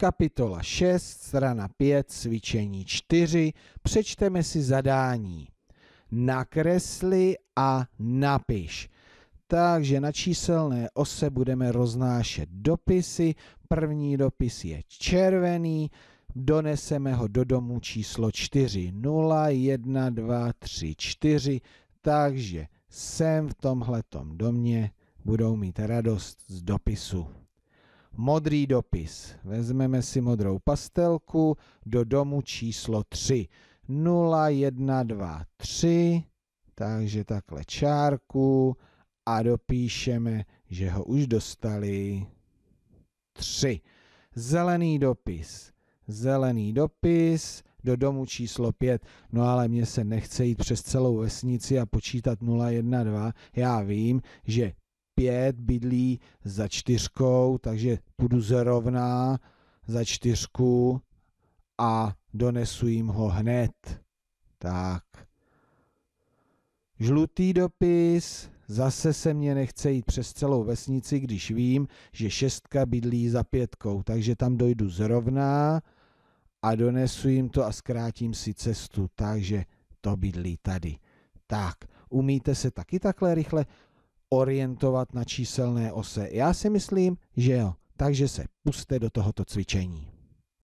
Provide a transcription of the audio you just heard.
kapitola 6, strana 5, cvičení 4, přečteme si zadání. Nakresli a napiš. Takže na číselné ose budeme roznášet dopisy. První dopis je červený, doneseme ho do domu číslo 4. 0, 1, 2, 3, 4. Takže sem v tomhletom domě budou mít radost z dopisu. Modrý dopis. Vezmeme si modrou pastelku do domu číslo 3. 0, 1, 2, 3. Takže takhle čárku a dopíšeme, že ho už dostali. 3. Zelený dopis. Zelený dopis do domu číslo 5. No ale mně se nechce jít přes celou vesnici a počítat 0, 1, 2. Já vím, že pět bydlí za čtyřkou, takže půjdu zrovna za čtyřku a donesu jim ho hned. Tak. Žlutý dopis. Zase se mě nechce jít přes celou vesnici, když vím, že šestka bydlí za pětkou, takže tam dojdu zrovna a donesu jim to a zkrátím si cestu, takže to bydlí tady. Tak, umíte se taky takhle rychle orientovat na číselné ose? Já si myslím, že jo. Takže se puste do tohoto cvičení.